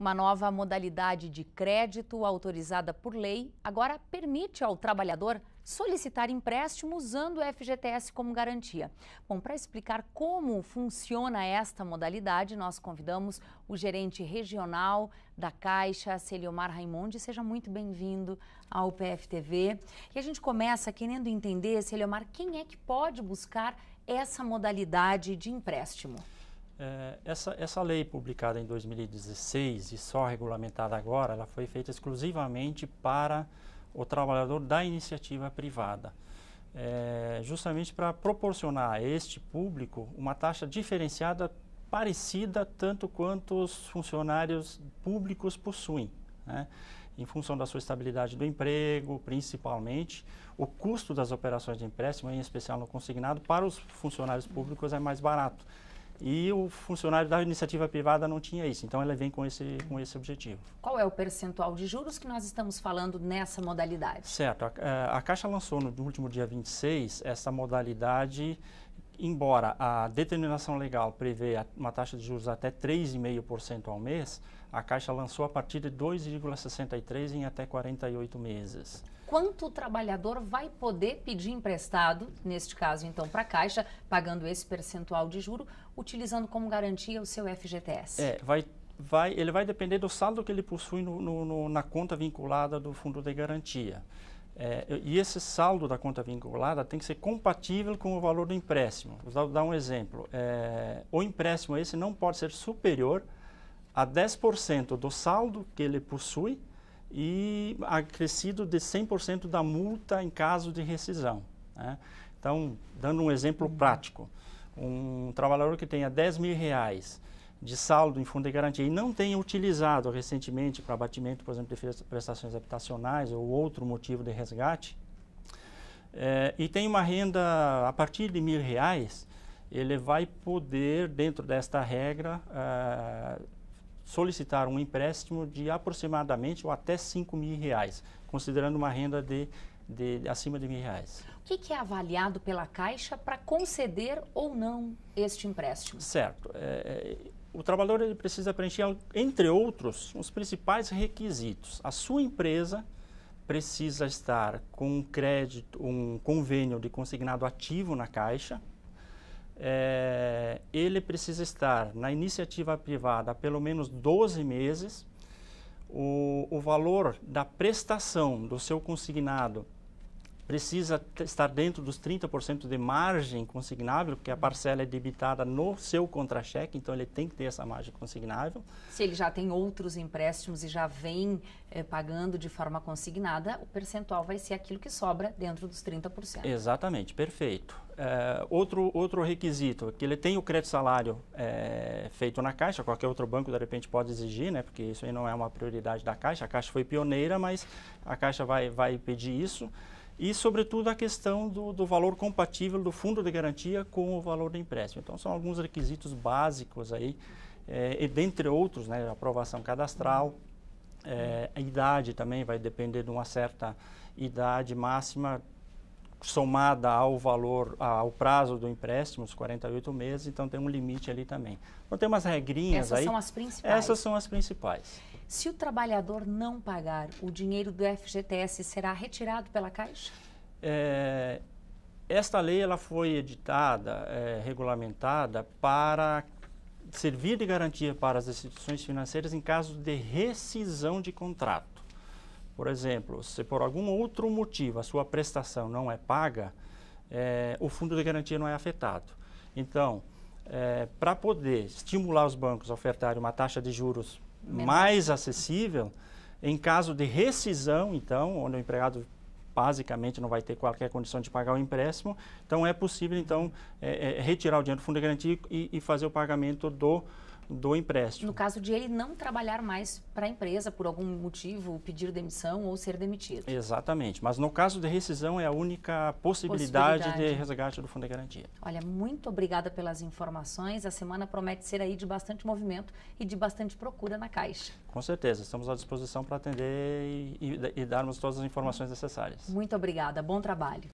Uma nova modalidade de crédito autorizada por lei agora permite ao trabalhador solicitar empréstimo usando o FGTS como garantia. Bom, para explicar como funciona esta modalidade, nós convidamos o gerente regional da Caixa, Celiomar Raimondi. Seja muito bem-vindo ao PFTV. E a gente começa querendo entender, Celiomar, quem é que pode buscar essa modalidade de empréstimo? É, essa, essa lei publicada em 2016 e só regulamentada agora, ela foi feita exclusivamente para o trabalhador da iniciativa privada, é, justamente para proporcionar a este público uma taxa diferenciada parecida tanto quanto os funcionários públicos possuem. Né? Em função da sua estabilidade do emprego, principalmente, o custo das operações de empréstimo, em especial no consignado, para os funcionários públicos é mais barato. E o funcionário da iniciativa privada não tinha isso, então ela vem com esse, com esse objetivo. Qual é o percentual de juros que nós estamos falando nessa modalidade? Certo, a, é, a Caixa lançou no último dia 26 essa modalidade, embora a determinação legal prevê uma taxa de juros até 3,5% ao mês, a Caixa lançou a partir de 2,63% em até 48 meses quanto o trabalhador vai poder pedir emprestado, neste caso então para a Caixa, pagando esse percentual de juro, utilizando como garantia o seu FGTS? É, vai, vai, ele vai depender do saldo que ele possui no, no, no, na conta vinculada do fundo de garantia. É, e esse saldo da conta vinculada tem que ser compatível com o valor do empréstimo. Vou dar um exemplo. É, o empréstimo esse não pode ser superior a 10% do saldo que ele possui e acrescido de 100% da multa em caso de rescisão. Né? Então, dando um exemplo uhum. prático, um trabalhador que tenha 10 mil reais de saldo em fundo de garantia e não tenha utilizado recentemente para abatimento, por exemplo, de prestações habitacionais ou outro motivo de resgate, eh, e tem uma renda a partir de mil reais, ele vai poder, dentro desta regra, eh, solicitar um empréstimo de aproximadamente ou até 5 mil reais, considerando uma renda de, de acima de mil reais. O que, que é avaliado pela Caixa para conceder ou não este empréstimo? Certo. É, é o trabalhador ele precisa preencher, entre outros, os principais requisitos. A sua empresa precisa estar com um crédito, um convênio de consignado ativo na Caixa, é, ele precisa estar na iniciativa privada há pelo menos 12 meses. O, o valor da prestação do seu consignado precisa estar dentro dos 30% de margem consignável, porque a uhum. parcela é debitada no seu contra-cheque, então ele tem que ter essa margem consignável. Se ele já tem outros empréstimos e já vem eh, pagando de forma consignada, o percentual vai ser aquilo que sobra dentro dos 30%. Exatamente, perfeito. É, outro, outro requisito, que ele tem o crédito salário é, feito na Caixa, qualquer outro banco de repente pode exigir, né, porque isso aí não é uma prioridade da Caixa, a Caixa foi pioneira, mas a Caixa vai, vai pedir isso e, sobretudo, a questão do, do, valor compatível do fundo de garantia com o valor do empréstimo. Então, são alguns requisitos básicos aí, é, e dentre outros, né, aprovação cadastral, é, a idade também vai depender de uma certa idade máxima somada ao valor, ao prazo do empréstimo, os 48 meses, então tem um limite ali também. Então tem umas regrinhas Essas aí. Essas são as principais. Essas são as principais. Se o trabalhador não pagar, o dinheiro do FGTS será retirado pela Caixa? É, esta lei ela foi editada, é, regulamentada para servir de garantia para as instituições financeiras em caso de rescisão de contrato. Por exemplo, se por algum outro motivo a sua prestação não é paga, é, o fundo de garantia não é afetado. Então, é, para poder estimular os bancos a ofertarem uma taxa de juros mais acessível, em caso de rescisão, então, onde o empregado basicamente não vai ter qualquer condição de pagar o empréstimo, então é possível então é, é retirar o dinheiro do fundo de garantia e, e fazer o pagamento do do empréstimo. No caso de ele não trabalhar mais para a empresa por algum motivo, pedir demissão ou ser demitido. Exatamente, mas no caso de rescisão é a única possibilidade, possibilidade. de resgate do fundo de garantia. Olha, muito obrigada pelas informações. A semana promete ser aí de bastante movimento e de bastante procura na Caixa. Com certeza, estamos à disposição para atender e, e, e darmos todas as informações necessárias. Muito obrigada, bom trabalho.